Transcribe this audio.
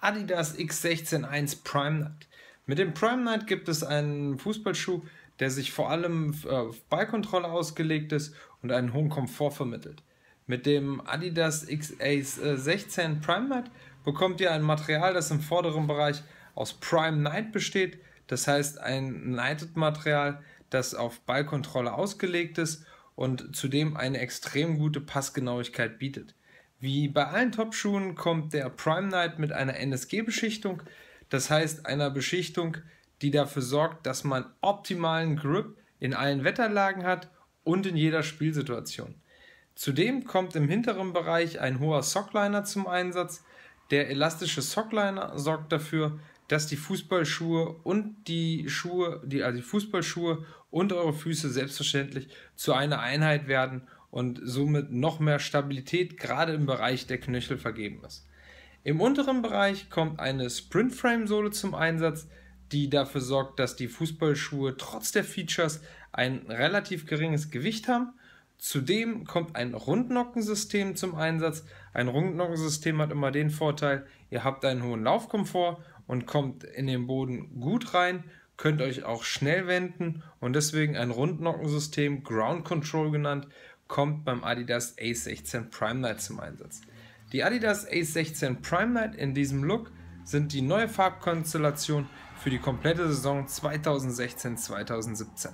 Adidas X161 Prime Night. Mit dem Prime Night gibt es einen Fußballschuh, der sich vor allem äh, auf Ballkontrolle ausgelegt ist und einen hohen Komfort vermittelt. Mit dem Adidas XA16 Prime Night bekommt ihr ein Material, das im vorderen Bereich aus Prime Night besteht, das heißt ein Knighted Material, das auf Ballkontrolle ausgelegt ist und zudem eine extrem gute Passgenauigkeit bietet. Wie bei allen Top-Schuhen kommt der Prime Knight mit einer NSG-Beschichtung, das heißt einer Beschichtung, die dafür sorgt, dass man optimalen Grip in allen Wetterlagen hat und in jeder Spielsituation. Zudem kommt im hinteren Bereich ein hoher Sockliner zum Einsatz. Der elastische Sockliner sorgt dafür, dass die Fußballschuhe und die Schuhe, die, also die Fußballschuhe und eure Füße selbstverständlich zu einer Einheit werden und somit noch mehr Stabilität gerade im Bereich der Knöchel vergeben ist. Im unteren Bereich kommt eine Sprint-Frame-Sohle zum Einsatz, die dafür sorgt, dass die Fußballschuhe trotz der Features ein relativ geringes Gewicht haben. Zudem kommt ein Rundnockensystem zum Einsatz. Ein Rundnockensystem hat immer den Vorteil, ihr habt einen hohen Laufkomfort und kommt in den Boden gut rein, könnt euch auch schnell wenden und deswegen ein Rundnockensystem, Ground Control genannt, kommt beim Adidas A16 Prime Night zum Einsatz. Die Adidas A16 Prime Night in diesem Look sind die neue Farbkonstellation für die komplette Saison 2016-2017.